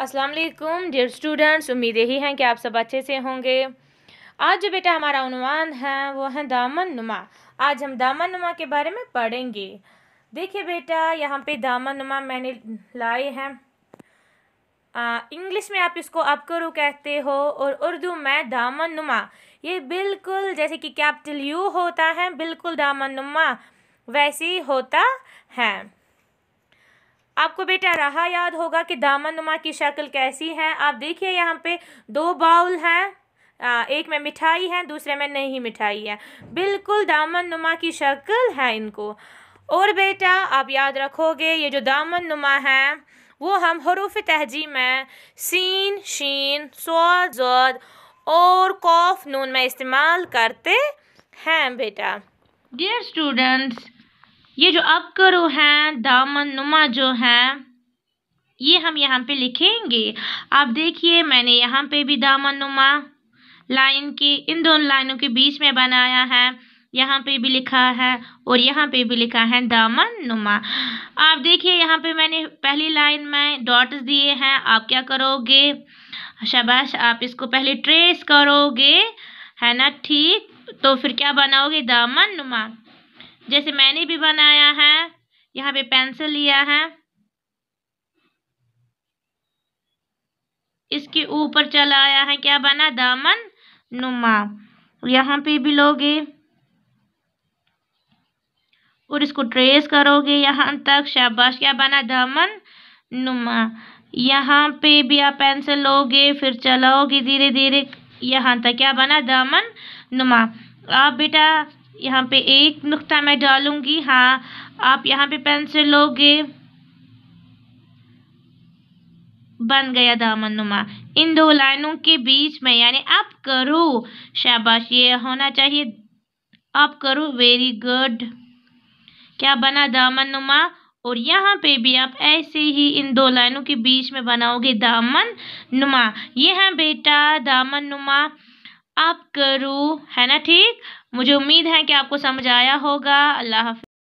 अस्सलाम वालेकुम dear students उम्मीद यही हैं कि आप सब अच्छे से होंगे आज जो बेटा हमारा उनवान है वो है दामन नुमा आज हम दामन नुमा के बारे में पढ़ेंगे देखिए बेटा यहाँ पे दामन नुमा मैंने लाए हैं इंग्लिश में आप इसको अपकरू कहते हो और उर्दू में दामन नुमा ये बिल्कुल जैसे कि कैपिटल यू होता है बिल्कुल दामन नुमा वैसे ही होता है आपको बेटा रहा याद होगा कि दामन नुमा की शक्ल कैसी है आप देखिए यहाँ पे दो बाउल हैं एक में मिठाई है दूसरे में नहीं मिठाई है बिल्कुल दामन नुमा की शक्ल है इनको और बेटा आप याद रखोगे ये जो दामन नुमा है वो हम हरूफ तहजी में सीन शीन स्वाद और कौफ नून में इस्तेमाल करते हैं बेटा डियर स्टूडेंट्स ये जो अक्र हैं दामन नुमा जो हैं ये हम यहाँ पे लिखेंगे आप देखिए मैंने यहाँ पे भी दामन नुमा लाइन के इन दोनों लाइनों के बीच में बनाया है यहाँ पे भी लिखा है और यहाँ पे भी लिखा है दामन नुमा आप देखिए यहाँ पे मैंने पहली लाइन में डॉट्स दिए हैं आप क्या करोगे शाबाश आप इसको पहले ट्रेस करोगे है ना ठीक तो फिर क्या बनाओगे दामन नुमा जैसे मैंने भी बनाया है यहाँ पे पेंसिल लिया है इसके ऊपर चला आया है क्या बना दामन नुमा यहाँ पे भी लोगे और इसको ट्रेस करोगे यहाँ तक शाबाश क्या बना दामन नुमा यहाँ पे भी आप पेंसिल लोगे फिर चलाओगे धीरे धीरे यहाँ तक क्या बना दामन नुमा आप बेटा यहाँ पे एक नुक्ता मैं डालूंगी हाँ आप यहाँ पे पेंसिल लोगे बन गया दामन नुमा इन दो लाइनों के बीच में यानी आप करो शाबाश ये होना चाहिए आप करो वेरी गुड क्या बना दामन नुमा और यहाँ पे भी आप ऐसे ही इन दो लाइनों के बीच में बनाओगे दामन नुमा ये है बेटा दामन नुमा आप करो है ना ठीक मुझे उम्मीद है कि आपको समझ आया होगा अल्लाह हाफ